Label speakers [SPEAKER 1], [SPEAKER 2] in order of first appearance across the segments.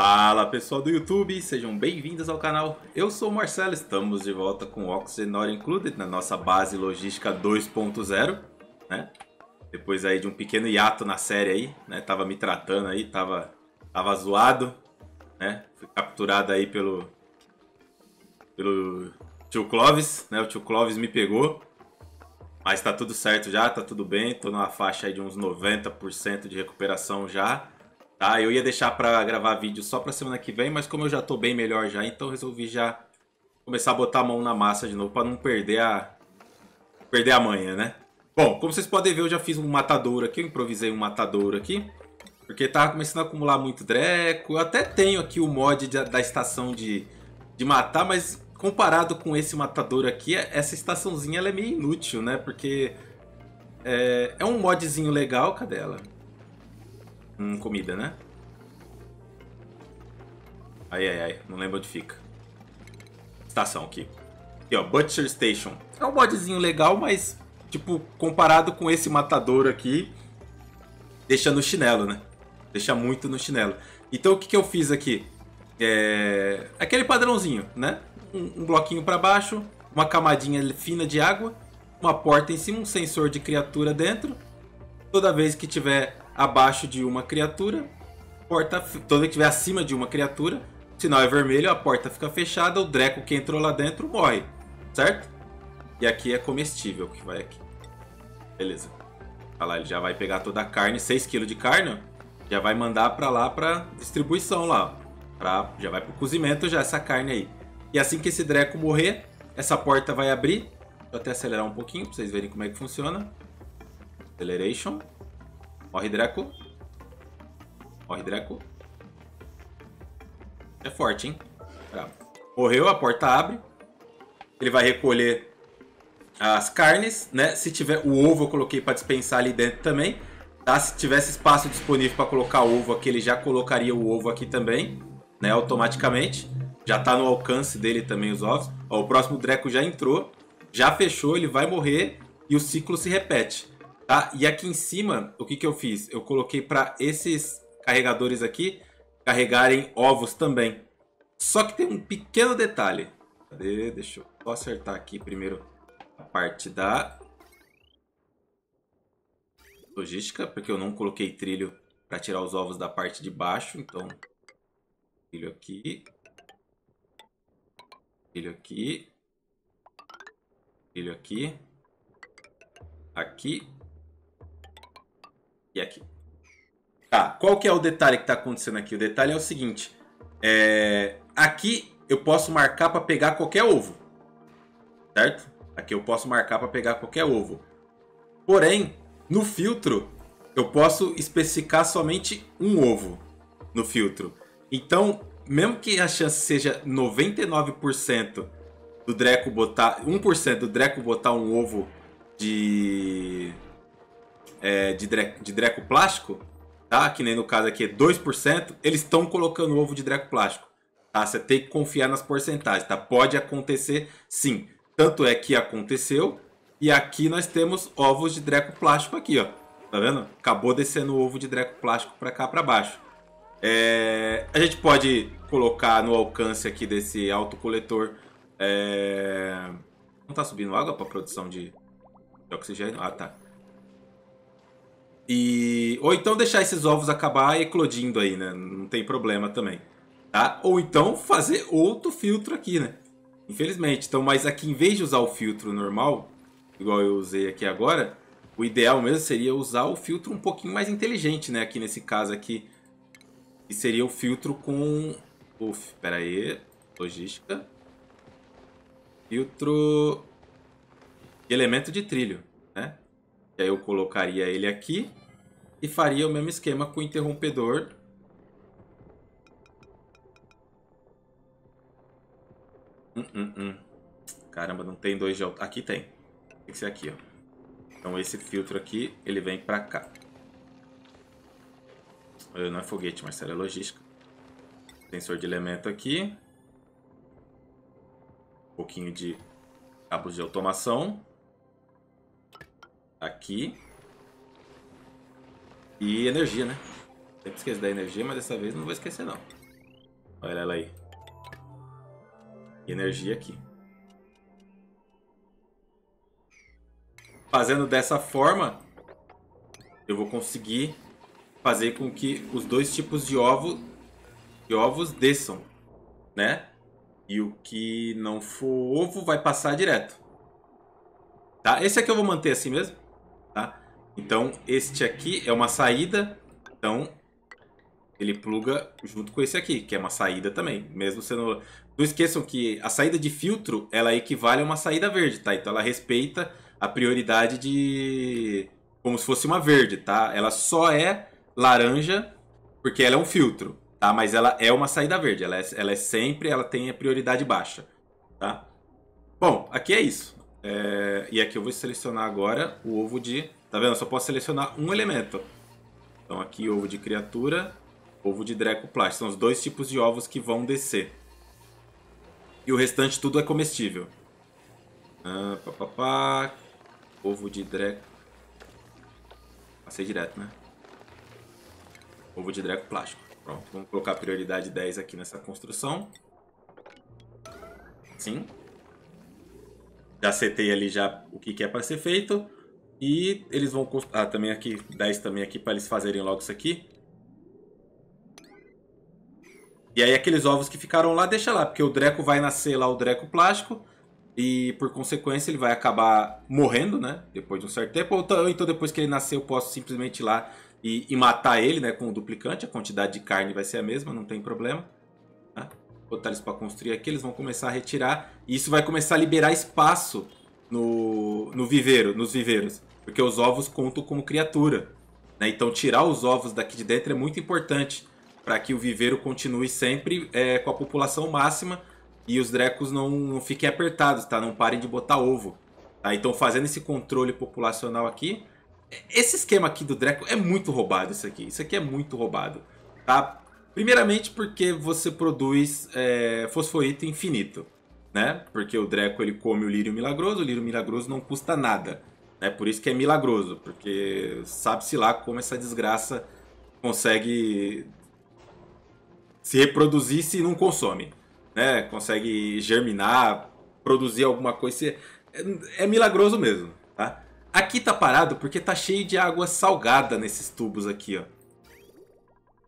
[SPEAKER 1] Fala pessoal do YouTube, sejam bem-vindos ao canal. Eu sou o Marcelo, estamos de volta com o Included na nossa base logística 2.0, né? Depois aí de um pequeno hiato na série aí, né? Tava me tratando aí, tava, tava zoado, né? Fui capturado aí pelo pelo tio Clovis, né? O tio Clovis me pegou. Mas tá tudo certo já, tá tudo bem, tô numa faixa aí de uns 90% de recuperação já. Tá, eu ia deixar para gravar vídeo só para semana que vem, mas como eu já tô bem melhor já, então resolvi já começar a botar a mão na massa de novo para não perder a perder a né? Bom, como vocês podem ver, eu já fiz um matador aqui, eu improvisei um matador aqui, porque tava começando a acumular muito dreco. Eu até tenho aqui o mod da estação de, de matar, mas comparado com esse matador aqui, essa estaçãozinha ela é meio inútil, né? Porque é, é um modzinho legal, cadê ela? Hum, comida, né? Ai, ai, ai. Não lembro onde fica. Estação aqui. Aqui, ó. Butcher Station. É um modzinho legal, mas, tipo, comparado com esse matador aqui, deixa no chinelo, né? Deixa muito no chinelo. Então, o que, que eu fiz aqui? É... Aquele padrãozinho, né? Um, um bloquinho para baixo, uma camadinha fina de água, uma porta em cima, um sensor de criatura dentro. Toda vez que tiver abaixo de uma criatura, porta, toda que estiver acima de uma criatura, o sinal é vermelho, a porta fica fechada, o dreco que entrou lá dentro morre, certo? E aqui é comestível que vai aqui. Beleza. Olha lá, ele já vai pegar toda a carne, 6kg de carne, já vai mandar para lá para distribuição lá. para já vai pro cozimento já essa carne aí. E assim que esse dreco morrer, essa porta vai abrir. Vou até acelerar um pouquinho para vocês verem como é que funciona. Acceleration. Morre, Draco. Morre, Draco. É forte, hein? Bravo. Morreu, a porta abre. Ele vai recolher as carnes, né? Se tiver o ovo, eu coloquei para dispensar ali dentro também. Tá? Se tivesse espaço disponível para colocar ovo aqui, ele já colocaria o ovo aqui também, né? Automaticamente. Já tá no alcance dele também os ovos. Ó, o próximo Dreco já entrou, já fechou, ele vai morrer e o ciclo se repete. Tá? E aqui em cima, o que, que eu fiz? Eu coloquei para esses carregadores aqui carregarem ovos também. Só que tem um pequeno detalhe. Cadê? Deixa eu acertar aqui primeiro a parte da logística, porque eu não coloquei trilho para tirar os ovos da parte de baixo, então trilho aqui, trilho aqui, trilho aqui, aqui e aqui. Tá, qual que é o detalhe que está acontecendo aqui? O detalhe é o seguinte. É... Aqui eu posso marcar para pegar qualquer ovo. Certo? Aqui eu posso marcar para pegar qualquer ovo. Porém, no filtro, eu posso especificar somente um ovo no filtro. Então, mesmo que a chance seja 99% do Dreco botar... 1% do Dreco botar um ovo de é, de, dre de dreco plástico, tá? Que nem no caso aqui é 2%, eles estão colocando ovo de dreco plástico. Tá? Você tem que confiar nas porcentagens, tá? Pode acontecer sim. Tanto é que aconteceu. E aqui nós temos ovos de dreco plástico aqui, ó. Tá vendo? Acabou descendo o ovo de dreco plástico para cá para baixo. É... A gente pode colocar no alcance aqui desse autocoletor. É... Não tá subindo água para produção de... de oxigênio? Ah, tá. E ou então deixar esses ovos acabar eclodindo aí, né? Não tem problema também. Tá? Ou então fazer outro filtro aqui, né? Infelizmente. Então, mas aqui em vez de usar o filtro normal, igual eu usei aqui agora, o ideal mesmo seria usar o filtro um pouquinho mais inteligente, né? Aqui nesse caso aqui, que seria o filtro com... Uf, espera aí. Logística. Filtro de elemento de trilho, né? E aí eu colocaria ele aqui e faria o mesmo esquema com o interrompedor. Hum, hum, hum. Caramba, não tem dois de altura. Aqui tem. Tem que ser aqui, ó. Então esse filtro aqui, ele vem pra cá. Não é foguete, Marcelo, é logística. Sensor de elemento aqui. Um pouquinho de cabos de automação. Aqui. E energia, né? Sempre esqueço da energia, mas dessa vez não vou esquecer, não. Olha ela aí. E energia aqui. Fazendo dessa forma, eu vou conseguir fazer com que os dois tipos de ovos, de ovos desçam, né? E o que não for ovo vai passar direto. Tá? Esse aqui eu vou manter assim mesmo. Então, este aqui é uma saída. Então, ele pluga junto com esse aqui, que é uma saída também. Mesmo sendo... Não esqueçam que a saída de filtro, ela equivale a uma saída verde, tá? Então, ela respeita a prioridade de... Como se fosse uma verde, tá? Ela só é laranja porque ela é um filtro, tá? Mas ela é uma saída verde. Ela é, ela é sempre... Ela tem a prioridade baixa, tá? Bom, aqui é isso. É... E aqui eu vou selecionar agora o ovo de Tá vendo? Eu só posso selecionar um elemento. Então aqui ovo de criatura, ovo de Plástico São os dois tipos de ovos que vão descer. E o restante tudo é comestível. Ah, pá, pá, pá. Ovo de dreco... Passei direto, né? Ovo de dreco plástico. Pronto, vamos colocar prioridade 10 aqui nessa construção. Sim. Já setei ali já o que, que é para ser feito. E eles vão... Ah, também aqui. 10 também aqui para eles fazerem logo isso aqui. E aí aqueles ovos que ficaram lá, deixa lá. Porque o Dreco vai nascer lá, o Dreco plástico. E por consequência ele vai acabar morrendo, né? Depois de um certo tempo. Ou então depois que ele nascer eu posso simplesmente ir lá e, e matar ele, né? Com o duplicante. A quantidade de carne vai ser a mesma, não tem problema. Né? Botar eles para construir aqui. Eles vão começar a retirar. E isso vai começar a liberar espaço no, no viveiro, nos viveiros porque os ovos contam como criatura. Né? Então, tirar os ovos daqui de dentro é muito importante para que o viveiro continue sempre é, com a população máxima e os drecos não, não fiquem apertados, tá? Não parem de botar ovo. Tá? Então, fazendo esse controle populacional aqui, esse esquema aqui do Dreco é muito roubado isso aqui. Isso aqui é muito roubado, tá? Primeiramente porque você produz é, fosforito infinito, né? Porque o Dreco ele come o lírio milagroso, o lírio milagroso não custa nada. É Por isso que é milagroso, porque sabe-se lá como essa desgraça consegue se reproduzir se não consome. Né? Consegue germinar, produzir alguma coisa. É, é milagroso mesmo. Tá? Aqui tá parado porque tá cheio de água salgada nesses tubos aqui, ó.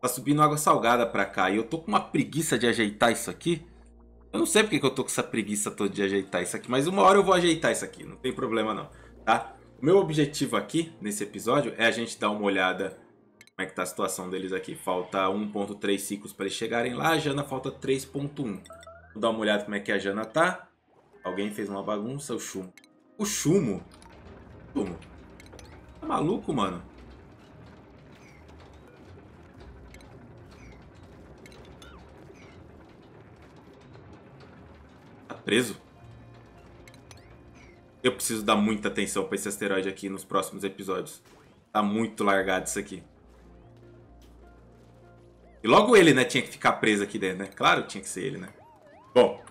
[SPEAKER 1] Tá subindo água salgada pra cá. E eu tô com uma preguiça de ajeitar isso aqui. Eu não sei porque que eu tô com essa preguiça toda de ajeitar isso aqui, mas uma hora eu vou ajeitar isso aqui, não tem problema não, tá? O meu objetivo aqui, nesse episódio, é a gente dar uma olhada como é que tá a situação deles aqui. Falta 1.3 ciclos para eles chegarem lá, a Jana falta 3.1. Vou dar uma olhada como é que a Jana tá. Alguém fez uma bagunça, o Chumo. O Chumo? Chumo. Tá maluco, mano? Tá preso? Eu preciso dar muita atenção pra esse asteroide aqui nos próximos episódios. Tá muito largado isso aqui. E logo ele, né, tinha que ficar preso aqui dentro, né? Claro que tinha que ser ele, né? Bom.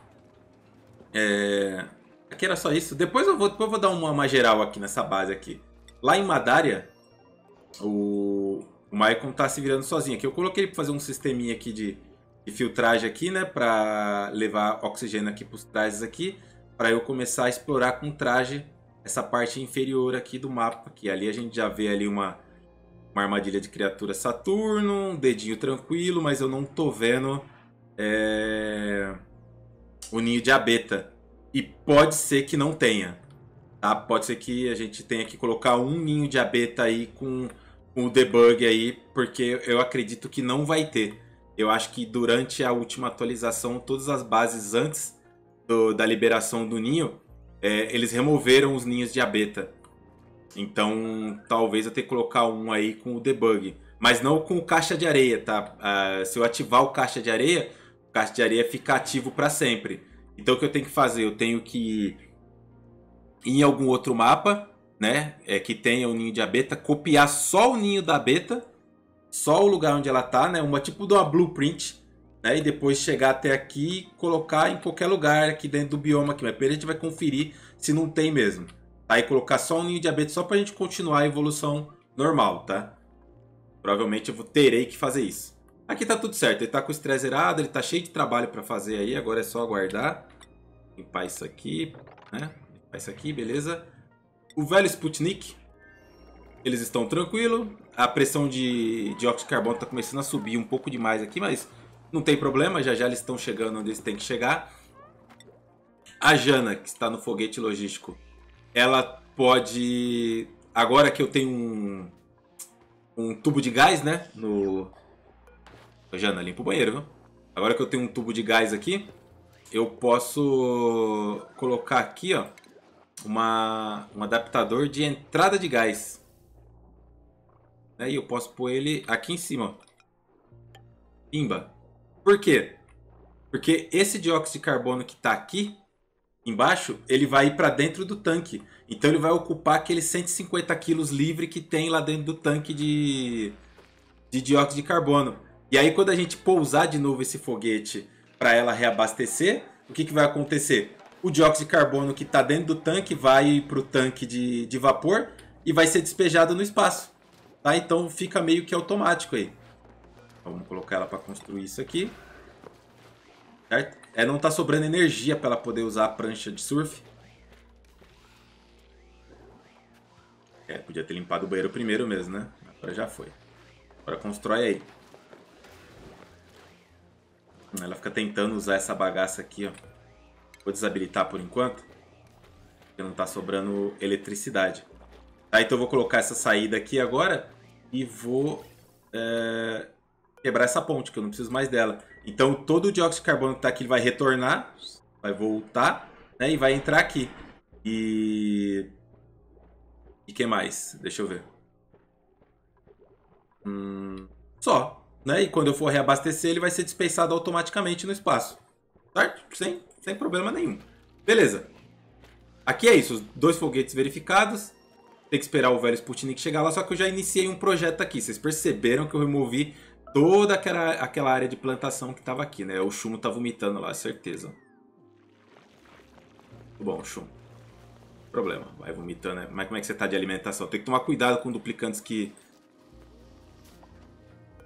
[SPEAKER 1] É... Aqui era só isso. Depois eu vou, depois eu vou dar uma, uma geral aqui nessa base aqui. Lá em Madaria, o, o Maicon tá se virando sozinho aqui. Eu coloquei ele pra fazer um sisteminha aqui de, de filtragem aqui, né? Pra levar oxigênio aqui pros trajes aqui para eu começar a explorar com traje essa parte inferior aqui do mapa, que ali a gente já vê ali uma, uma armadilha de criatura Saturno, um dedinho tranquilo, mas eu não tô vendo é... o ninho de abeta. E pode ser que não tenha. Tá? Pode ser que a gente tenha que colocar um ninho de abeta aí com, com o debug aí, porque eu acredito que não vai ter. Eu acho que durante a última atualização, todas as bases antes do, da liberação do ninho, é, eles removeram os ninhos de abeta. Então, talvez eu tenha que colocar um aí com o debug. Mas não com o caixa de areia, tá? Ah, se eu ativar o caixa de areia, o caixa de areia fica ativo para sempre. Então, o que eu tenho que fazer? Eu tenho que ir em algum outro mapa, né? É, que tenha o um ninho de abeta, copiar só o ninho da abeta, só o lugar onde ela tá, né? Uma tipo de uma blueprint né? E depois chegar até aqui e colocar em qualquer lugar aqui dentro do bioma aqui. Mas primeiro a gente vai conferir se não tem mesmo. Aí tá? colocar só um ninho de abelha só para a gente continuar a evolução normal, tá? Provavelmente eu terei que fazer isso. Aqui tá tudo certo, ele tá com o estresse zerado, ele tá cheio de trabalho para fazer aí, agora é só aguardar. Limpar isso aqui, né? Limpar isso aqui, beleza. O velho Sputnik, eles estão tranquilo. A pressão de dióxido de carbono tá começando a subir um pouco demais aqui, mas não tem problema, já já eles estão chegando onde eles têm que chegar. A Jana, que está no foguete logístico, ela pode... Agora que eu tenho um, um tubo de gás, né? No... Jana, limpa o banheiro, viu? Agora que eu tenho um tubo de gás aqui, eu posso colocar aqui, ó, uma, um adaptador de entrada de gás. Né, e eu posso pôr ele aqui em cima, ó. Pimba. Por quê? Porque esse dióxido de carbono que está aqui embaixo, ele vai ir para dentro do tanque. Então ele vai ocupar aqueles 150 quilos livre que tem lá dentro do tanque de, de dióxido de carbono. E aí quando a gente pousar de novo esse foguete para ela reabastecer, o que, que vai acontecer? O dióxido de carbono que está dentro do tanque vai para o tanque de, de vapor e vai ser despejado no espaço. Tá? Então fica meio que automático aí. Vamos colocar ela para construir isso aqui. Certo? É, não está sobrando energia para ela poder usar a prancha de surf. É, podia ter limpado o banheiro primeiro mesmo, né? Agora já foi. Agora constrói aí. Ela fica tentando usar essa bagaça aqui, ó. Vou desabilitar por enquanto. Porque não está sobrando eletricidade. Tá, então eu vou colocar essa saída aqui agora. E vou... É quebrar essa ponte, que eu não preciso mais dela. Então todo o dióxido de carbono que tá aqui vai retornar, vai voltar, né? E vai entrar aqui. E. E que mais? Deixa eu ver. Hum... Só. Né? E quando eu for reabastecer, ele vai ser dispensado automaticamente no espaço. Certo? Sem, sem problema nenhum. Beleza. Aqui é isso. Os dois foguetes verificados. Tem que esperar o velho Sputnik chegar lá, só que eu já iniciei um projeto aqui. Vocês perceberam que eu removi toda aquela, aquela área de plantação que estava aqui, né? O chumo tá vomitando lá, certeza. Bom, chumo. Problema, vai vomitando, né? Mas como é que você tá de alimentação? Tem que tomar cuidado com duplicantes que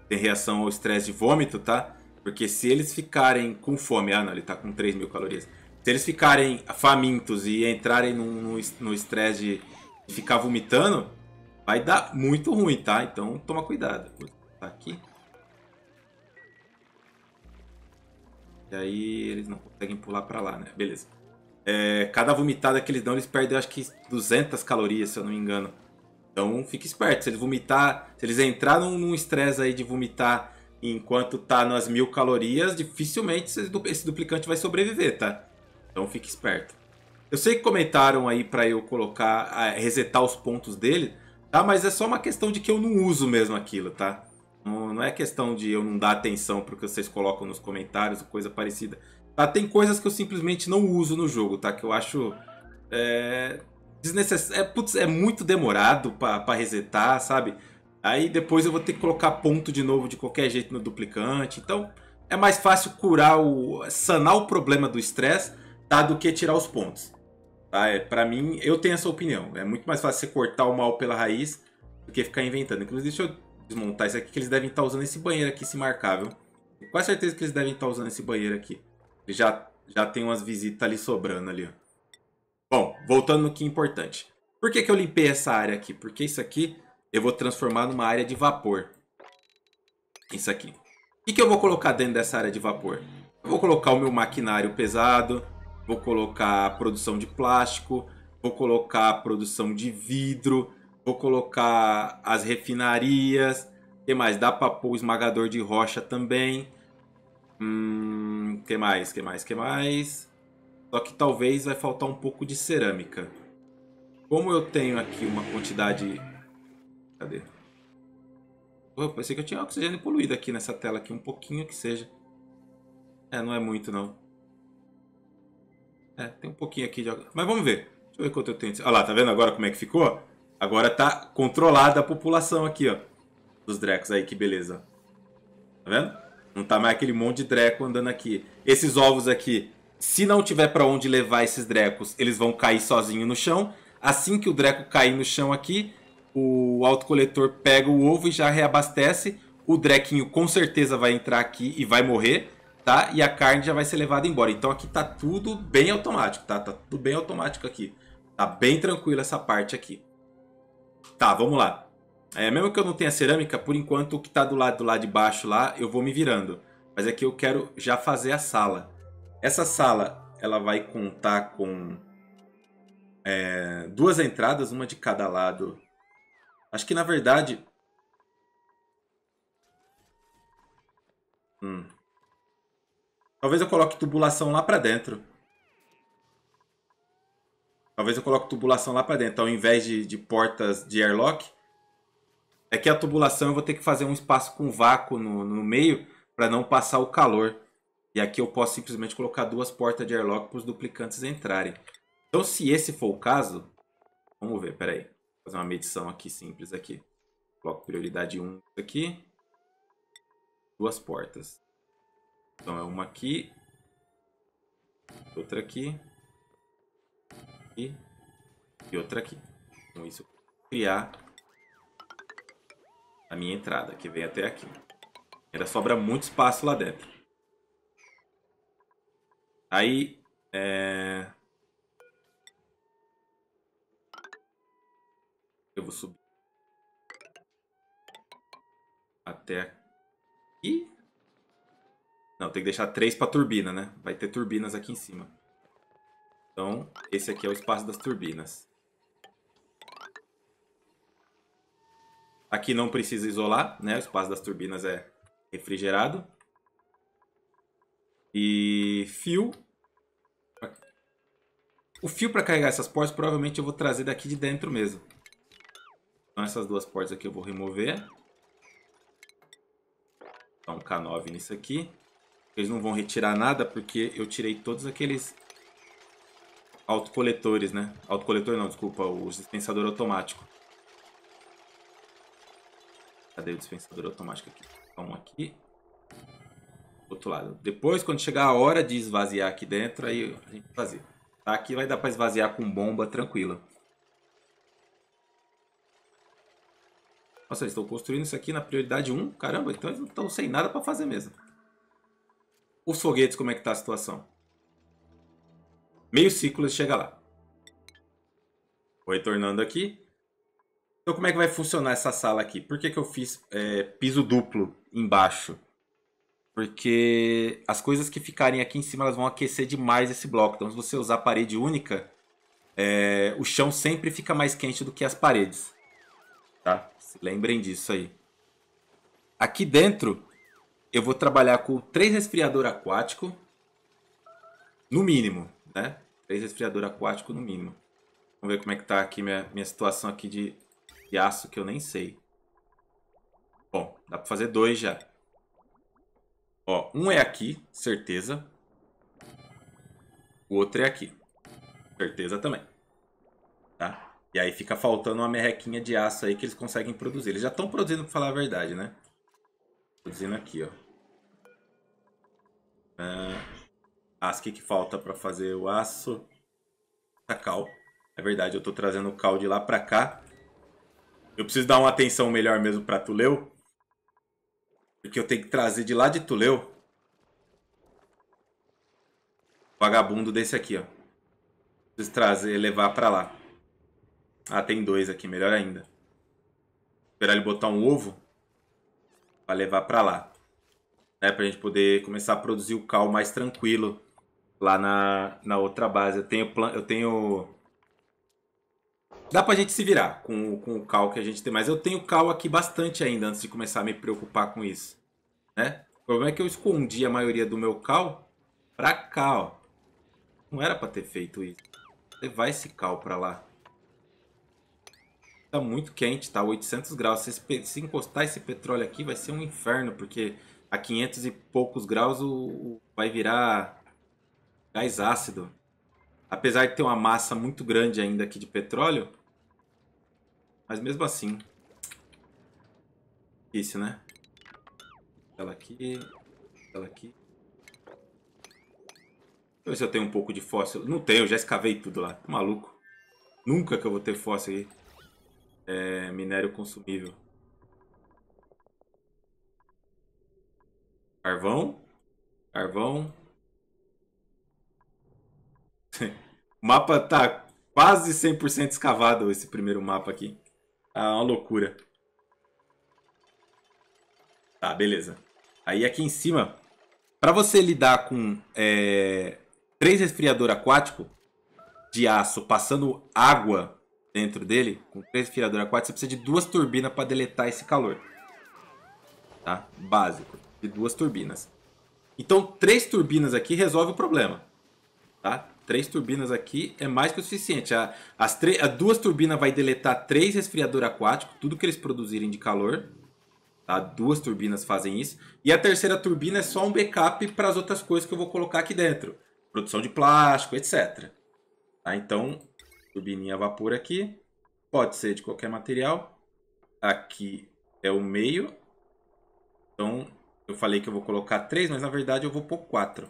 [SPEAKER 1] tem reação ao estresse de vômito, tá? Porque se eles ficarem com fome... Ah, não, ele tá com 3 mil calorias. Se eles ficarem famintos e entrarem no estresse de ficar vomitando, vai dar muito ruim, tá? Então toma cuidado. Vou tá aqui. E aí eles não conseguem pular para lá, né? Beleza. É, cada vomitada que eles dão, eles perdem acho que 200 calorias, se eu não me engano. Então fique esperto, se eles vomitar, se eles entraram num estresse aí de vomitar enquanto tá nas mil calorias, dificilmente esse duplicante vai sobreviver, tá? Então fique esperto. Eu sei que comentaram aí para eu colocar, resetar os pontos dele, tá? Mas é só uma questão de que eu não uso mesmo aquilo, tá? Não, não é questão de eu não dar atenção pro que vocês colocam nos comentários ou coisa parecida. Tá, tem coisas que eu simplesmente não uso no jogo, tá? Que eu acho. É, desnecessário. É, putz, é muito demorado para resetar, sabe? Aí depois eu vou ter que colocar ponto de novo de qualquer jeito no duplicante. Então é mais fácil curar o. sanar o problema do estresse, tá? Do que tirar os pontos. Tá? É, pra mim, eu tenho essa opinião. É muito mais fácil você cortar o mal pela raiz do que ficar inventando. Inclusive, deixa eu desmontar isso aqui, que eles devem estar tá usando esse banheiro aqui, se marcar, viu? Tenho quase certeza que eles devem estar tá usando esse banheiro aqui. Ele já, já tem umas visitas ali sobrando ali, Bom, voltando no que é importante. Por que, que eu limpei essa área aqui? Porque isso aqui eu vou transformar numa área de vapor. Isso aqui. O que, que eu vou colocar dentro dessa área de vapor? Eu vou colocar o meu maquinário pesado, vou colocar produção de plástico, vou colocar produção de vidro, Vou colocar as refinarias. O que mais? Dá para pôr o esmagador de rocha também. Hum, que mais? Que mais? Que mais? Só que talvez vai faltar um pouco de cerâmica. Como eu tenho aqui uma quantidade... Cadê? Eu pensei que eu tinha oxigênio poluído aqui nessa tela aqui, um pouquinho que seja. É, não é muito não. É, tem um pouquinho aqui de... Mas vamos ver. Deixa eu ver quanto eu tenho... Olha lá, tá vendo agora como é que ficou? Agora tá controlada a população aqui, ó. Dos Drecos aí, que beleza. Tá vendo? Não tá mais aquele monte de Dreco andando aqui. Esses ovos aqui, se não tiver para onde levar esses Drecos, eles vão cair sozinho no chão. Assim que o Dreco cair no chão aqui, o autocoletor pega o ovo e já reabastece. O Drequinho com certeza vai entrar aqui e vai morrer, tá? E a carne já vai ser levada embora. Então aqui tá tudo bem automático, tá? Tá tudo bem automático aqui. Tá bem tranquilo essa parte aqui. Tá, vamos lá. É, mesmo que eu não tenha cerâmica, por enquanto o que está do lado do lado de baixo lá, eu vou me virando. Mas aqui eu quero já fazer a sala. Essa sala, ela vai contar com é, duas entradas, uma de cada lado. Acho que na verdade... Hum. Talvez eu coloque tubulação lá para dentro. Talvez eu coloque tubulação lá para dentro, ao invés de, de portas de airlock. É que a tubulação eu vou ter que fazer um espaço com vácuo no, no meio para não passar o calor. E aqui eu posso simplesmente colocar duas portas de airlock para os duplicantes entrarem. Então se esse for o caso, vamos ver, peraí. Vou fazer uma medição aqui simples aqui. Coloco prioridade 1 aqui. Duas portas. Então é uma aqui. Outra aqui aqui e outra aqui. com então, isso criar a minha entrada, que vem até aqui. Ainda sobra muito espaço lá dentro. Aí, é... Eu vou subir até aqui. Não, tem que deixar três para turbina, né? Vai ter turbinas aqui em cima. Então, esse aqui é o espaço das turbinas. Aqui não precisa isolar, né? O espaço das turbinas é refrigerado. E fio. O fio para carregar essas portas, provavelmente eu vou trazer daqui de dentro mesmo. Então essas duas portas aqui eu vou remover. Então um K9 nisso aqui. Eles não vão retirar nada porque eu tirei todos aqueles autocoletores, né? Autocoletor não, desculpa, o dispensador automático. Cadê o dispensador automático aqui? Um aqui. Outro lado. Depois, quando chegar a hora de esvaziar aqui dentro, aí a gente vai Tá? Aqui vai dar para esvaziar com bomba tranquila. Nossa, eles estão construindo isso aqui na prioridade 1? Caramba, então eles não estão sem nada para fazer mesmo. Os foguetes, como é que tá a situação? meio ciclo e chega lá. Retornando aqui. Então, como é que vai funcionar essa sala aqui? Por que, que eu fiz é, piso duplo embaixo? Porque as coisas que ficarem aqui em cima elas vão aquecer demais esse bloco. Então, se você usar parede única, é, o chão sempre fica mais quente do que as paredes. Tá? Se lembrem disso aí. Aqui dentro, eu vou trabalhar com três resfriador aquático, no mínimo, né? Três resfriador aquático no mínimo. Vamos ver como é que tá aqui minha, minha situação aqui de, de aço, que eu nem sei. Bom, dá pra fazer dois já. Ó, um é aqui, certeza. O outro é aqui. Certeza também. Tá? E aí fica faltando uma merrequinha de aço aí que eles conseguem produzir. Eles já estão produzindo, pra falar a verdade, né? Produzindo aqui, ó. Ah... As, o que, que falta para fazer o aço? A tá cal. É verdade, eu estou trazendo o cal de lá para cá. Eu preciso dar uma atenção melhor mesmo para Tuleu. Porque eu tenho que trazer de lá de Tuleu. Vagabundo desse aqui, ó. Preciso trazer, levar para lá. Ah, tem dois aqui, melhor ainda. Esperar ele botar um ovo para levar para lá. É, né, pra gente poder começar a produzir o cal mais tranquilo lá na, na outra base. Eu tenho plano eu tenho Dá pra gente se virar com, com o cal que a gente tem, mas eu tenho cal aqui bastante ainda antes de começar a me preocupar com isso, né? O problema é que eu escondi a maioria do meu cal pra cá, ó. Não era pra ter feito isso. Levar esse cal pra lá. Tá muito quente, tá? 800 graus. Se, se encostar esse petróleo aqui vai ser um inferno, porque a 500 e poucos graus o, o vai virar Gás ácido. Apesar de ter uma massa muito grande ainda aqui de petróleo. Mas mesmo assim. Difícil, né? Ela aqui. Ela aqui. Deixa eu ver se eu tenho um pouco de fóssil. Não tenho, já escavei tudo lá. Tô tá maluco. Nunca que eu vou ter fóssil aí. É, minério consumível. Carvão. Carvão. O mapa tá quase 100% escavado, esse primeiro mapa aqui. Tá uma loucura. Tá, beleza. Aí aqui em cima, para você lidar com é, três resfriador aquático de aço passando água dentro dele, com três resfriador aquático, você precisa de duas turbinas para deletar esse calor. Tá? Básico, de duas turbinas. Então, três turbinas aqui resolve o problema. Tá? Três turbinas aqui é mais que o suficiente. A, as, a duas turbinas vai deletar três resfriador aquático, tudo que eles produzirem de calor. Tá? Duas turbinas fazem isso. E a terceira turbina é só um backup para as outras coisas que eu vou colocar aqui dentro. Produção de plástico, etc. Tá? Então, turbininha a vapor aqui. Pode ser de qualquer material. Aqui é o meio. Então, eu falei que eu vou colocar três, mas na verdade eu vou pôr quatro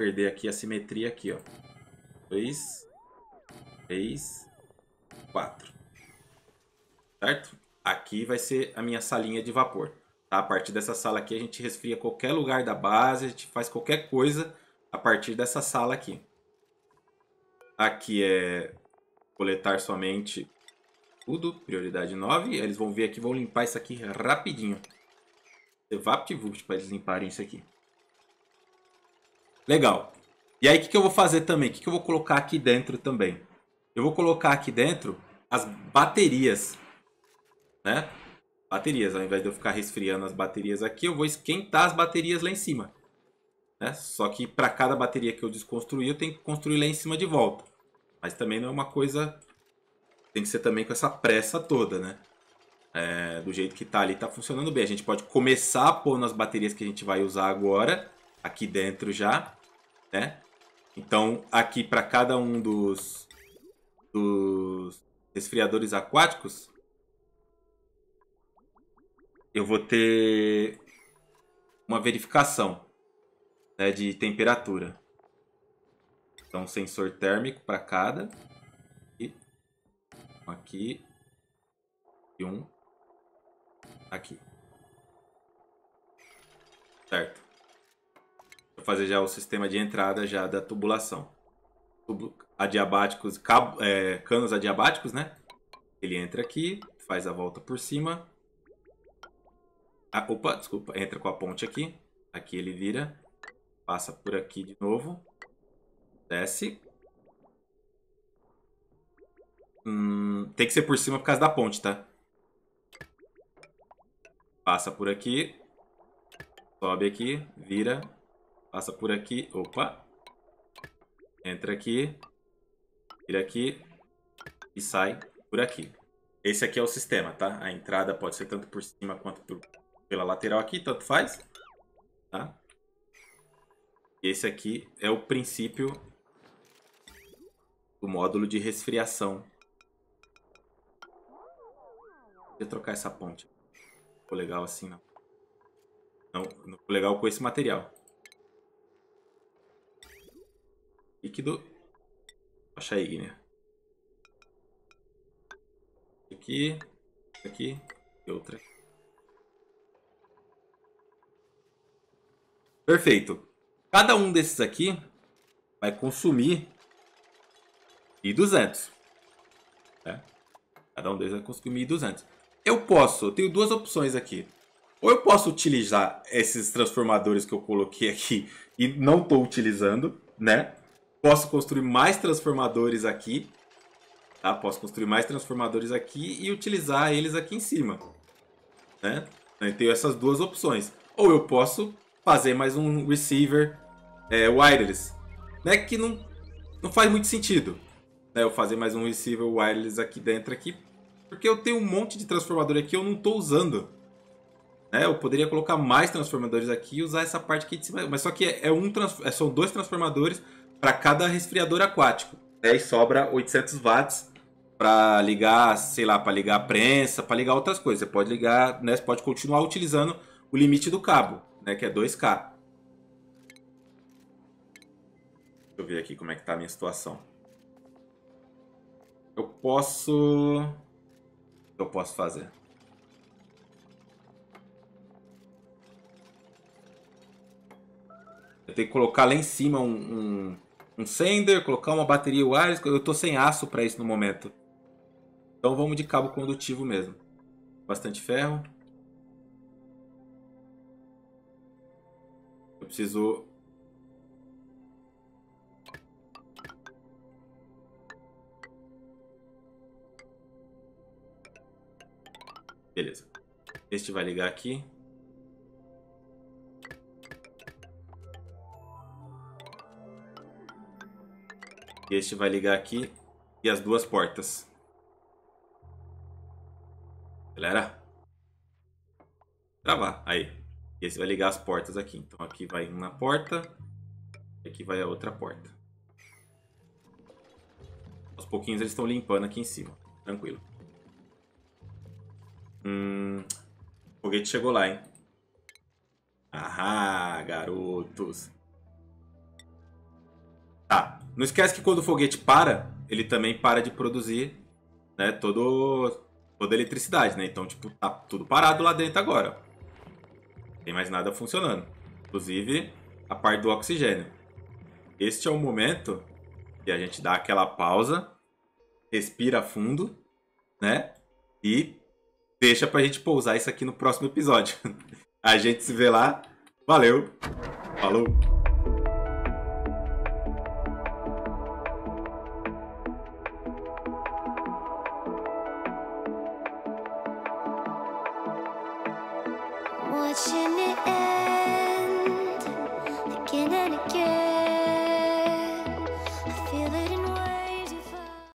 [SPEAKER 1] perder aqui a simetria aqui, ó. 2, três quatro Certo? Aqui vai ser a minha salinha de vapor. Tá? A partir dessa sala aqui, a gente resfria qualquer lugar da base, a gente faz qualquer coisa a partir dessa sala aqui. Aqui é coletar somente tudo, prioridade 9. Eles vão ver aqui, vão limpar isso aqui rapidinho. vapt para eles limparem isso aqui. Legal. E aí o que, que eu vou fazer também? O que, que eu vou colocar aqui dentro também? Eu vou colocar aqui dentro as baterias, né? Baterias, ao invés de eu ficar resfriando as baterias aqui, eu vou esquentar as baterias lá em cima. Né? Só que para cada bateria que eu desconstruir, eu tenho que construir lá em cima de volta. Mas também não é uma coisa... Tem que ser também com essa pressa toda, né? É, do jeito que tá ali, tá funcionando bem. A gente pode começar a pôr nas baterias que a gente vai usar agora, aqui dentro já né? Então, aqui para cada um dos, dos resfriadores aquáticos, eu vou ter uma verificação né, de temperatura. Então, sensor térmico para cada. E um aqui. E um aqui. Certo fazer já o sistema de entrada já da tubulação. Adiabáticos, cabo, é, canos adiabáticos, né? Ele entra aqui, faz a volta por cima. Ah, opa, desculpa, entra com a ponte aqui. Aqui ele vira, passa por aqui de novo, desce. Hum, tem que ser por cima por causa da ponte, tá? Passa por aqui, sobe aqui, vira, Passa por aqui. Opa. Entra aqui. Vira aqui. E sai por aqui. Esse aqui é o sistema, tá? A entrada pode ser tanto por cima quanto por, pela lateral aqui, tanto faz. Tá? Esse aqui é o princípio do módulo de resfriação. Vou trocar essa ponte. Ficou legal assim, não. Não, não ficou legal com esse material. líquido. Achar a ígnea. Aqui, aqui e outra Perfeito. Cada um desses aqui vai consumir e 200. Né? Cada um deles vai consumir 200. Eu posso, eu tenho duas opções aqui. Ou eu posso utilizar esses transformadores que eu coloquei aqui e não estou utilizando, né? Posso construir mais transformadores aqui. Tá? Posso construir mais transformadores aqui e utilizar eles aqui em cima. Né? Eu tenho essas duas opções. Ou eu posso fazer mais um receiver é, wireless. Né? Que não, não faz muito sentido. Né? Eu fazer mais um receiver wireless aqui dentro aqui. Porque eu tenho um monte de transformador aqui que eu não estou usando. Né? Eu poderia colocar mais transformadores aqui e usar essa parte aqui de cima. Mas só que é, é um, é, são dois transformadores para cada resfriador aquático. Aí sobra 800 watts para ligar, sei lá, para ligar a prensa, para ligar outras coisas. Você pode ligar, né? Você pode continuar utilizando o limite do cabo, né? Que é 2K. Deixa eu ver aqui como é que tá a minha situação. Eu posso... Eu posso fazer. Eu tenho que colocar lá em cima um, um um sender, colocar uma bateria wireless. Eu estou sem aço para isso no momento. Então vamos de cabo condutivo mesmo. Bastante ferro. Eu preciso... Beleza. Este vai ligar aqui. Este vai ligar aqui e as duas portas. Galera. Travar. Tá aí. Esse vai ligar as portas aqui. Então aqui vai uma porta. E aqui vai a outra porta. Aos pouquinhos eles estão limpando aqui em cima. Tranquilo. Hum, o foguete chegou lá, hein? Ahá, garotos. Não esquece que quando o foguete para, ele também para de produzir né, todo, toda a eletricidade, né? Então, tipo, tá tudo parado lá dentro agora. Não tem mais nada funcionando. Inclusive, a parte do oxigênio. Este é o momento que a gente dá aquela pausa, respira fundo, né? E deixa pra gente pousar isso aqui no próximo episódio. a gente se vê lá. Valeu. Falou.